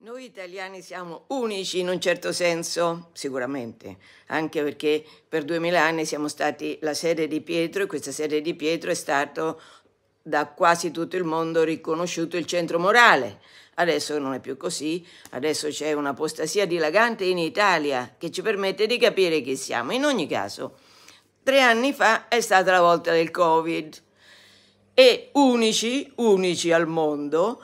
Noi italiani siamo unici in un certo senso, sicuramente, anche perché per duemila anni siamo stati la sede di Pietro e questa sede di Pietro è stato da quasi tutto il mondo riconosciuto il centro morale. Adesso non è più così, adesso c'è un'apostasia dilagante in Italia che ci permette di capire chi siamo. In ogni caso, tre anni fa è stata la volta del Covid e unici, unici al mondo,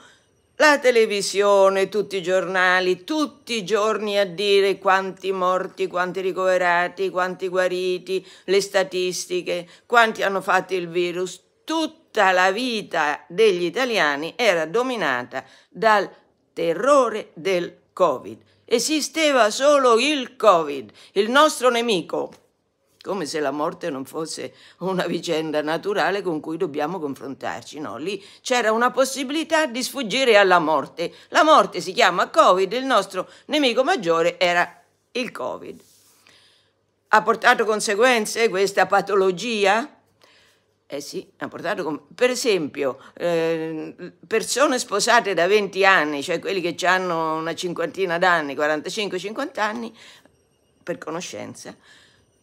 la televisione, tutti i giornali, tutti i giorni a dire quanti morti, quanti ricoverati, quanti guariti, le statistiche, quanti hanno fatto il virus. Tutta la vita degli italiani era dominata dal terrore del Covid. Esisteva solo il Covid, il nostro nemico come se la morte non fosse una vicenda naturale con cui dobbiamo confrontarci, no, lì c'era una possibilità di sfuggire alla morte. La morte si chiama Covid, il nostro nemico maggiore era il Covid. Ha portato conseguenze questa patologia? Eh sì, ha portato con... per esempio eh, persone sposate da 20 anni, cioè quelli che hanno una cinquantina d'anni, 45-50 anni, per conoscenza,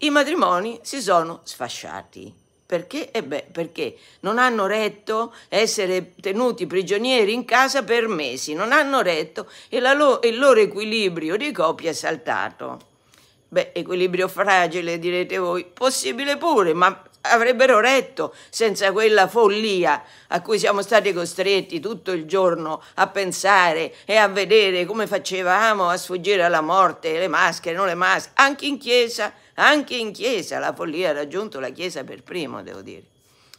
i matrimoni si sono sfasciati. Perché? E eh beh, perché non hanno retto essere tenuti prigionieri in casa per mesi, non hanno retto e lo il loro equilibrio di coppia è saltato. Beh, equilibrio fragile direte voi, possibile pure, ma avrebbero retto senza quella follia a cui siamo stati costretti tutto il giorno a pensare e a vedere come facevamo a sfuggire alla morte, le maschere, non le maschere, anche in chiesa anche in chiesa, la follia ha raggiunto la chiesa per primo, devo dire.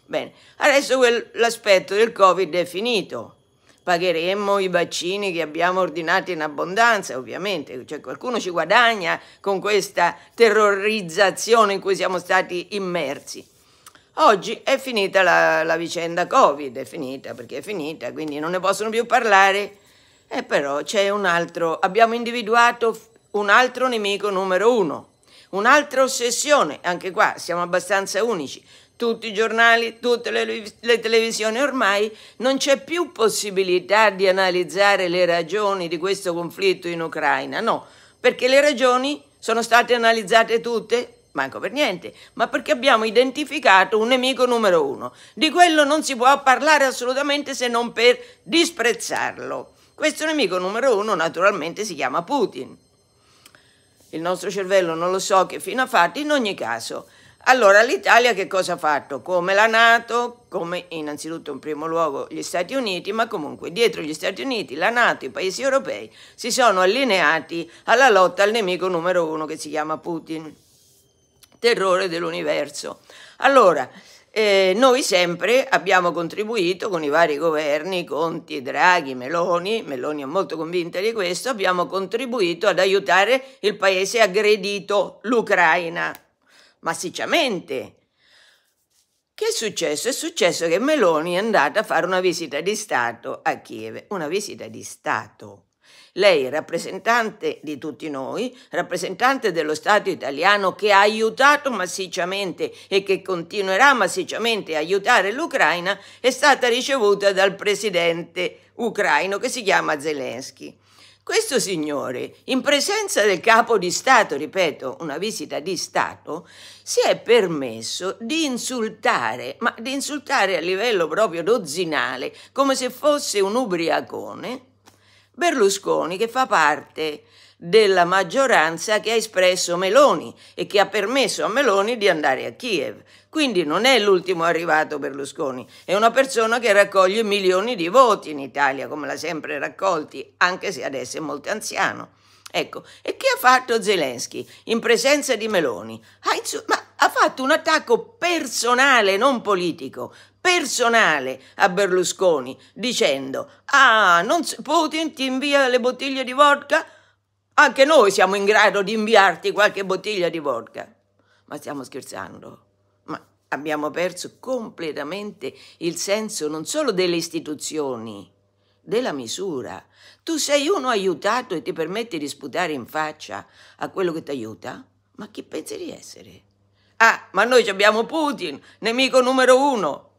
Bene, adesso l'aspetto del Covid è finito. Pagheremmo i vaccini che abbiamo ordinato in abbondanza, ovviamente, cioè qualcuno ci guadagna con questa terrorizzazione in cui siamo stati immersi. Oggi è finita la, la, vicenda Covid, è finita perché è finita, quindi non ne possono più parlare. E eh, però c'è un altro, abbiamo individuato un altro nemico numero uno, Un'altra ossessione, anche qua siamo abbastanza unici, tutti i giornali, tutte le, le, televisioni, ormai non c'è più possibilità di analizzare le ragioni di questo conflitto in Ucraina, no, perché le ragioni sono state analizzate tutte, manco per niente, ma perché abbiamo identificato un nemico numero uno. Di quello non si può parlare assolutamente se non per disprezzarlo. Questo nemico numero uno naturalmente si chiama Putin il nostro cervello non lo so che fine ha fatto, in ogni caso. Allora l'Italia che cosa ha fatto? Come la Nato, come innanzitutto in primo luogo gli Stati Uniti, ma comunque dietro gli Stati Uniti, la Nato, i paesi europei si sono allineati alla lotta al nemico numero uno che si chiama Putin, terrore dell'universo. Allora, eh, noi sempre abbiamo contribuito con i vari governi, Conti, Draghi, Meloni, Meloni è molto convinta di questo, abbiamo contribuito ad aiutare il paese aggredito, l'Ucraina, massicciamente. Che è successo? È successo che Meloni è andata a fare una visita di Stato a Kiev, una visita di Stato lei rappresentante di tutti noi, rappresentante dello Stato italiano che ha aiutato massicciamente e che continuerà massicciamente a aiutare l'Ucraina, è stata ricevuta dal presidente ucraino che si chiama Zelensky. Questo signore, in presenza del capo di Stato, ripeto, una visita di Stato, si è permesso di insultare, ma di insultare a livello proprio dozzinale, come se fosse un ubriacone, Berlusconi che fa parte della maggioranza che ha espresso Meloni e che ha permesso a Meloni di andare a Kiev. Quindi non è l'ultimo arrivato Berlusconi, è una persona che raccoglie milioni di voti in Italia, come l'ha sempre raccolti, anche se adesso è molto anziano. Ecco, e che ha fatto Zelensky in presenza di Meloni? Ha, ha fatto un attacco personale, non politico, personale a Berlusconi dicendo ah, non, Putin ti invia le bottiglie di vodka? Anche noi siamo in grado di inviarti qualche bottiglia di vodka. Ma stiamo scherzando. Ma abbiamo perso completamente il senso non solo delle istituzioni, della misura. Tu sei uno aiutato e ti permetti di sputare in faccia a quello che ti aiuta? Ma chi pensi di essere? Ah, ma noi abbiamo Putin, nemico numero uno.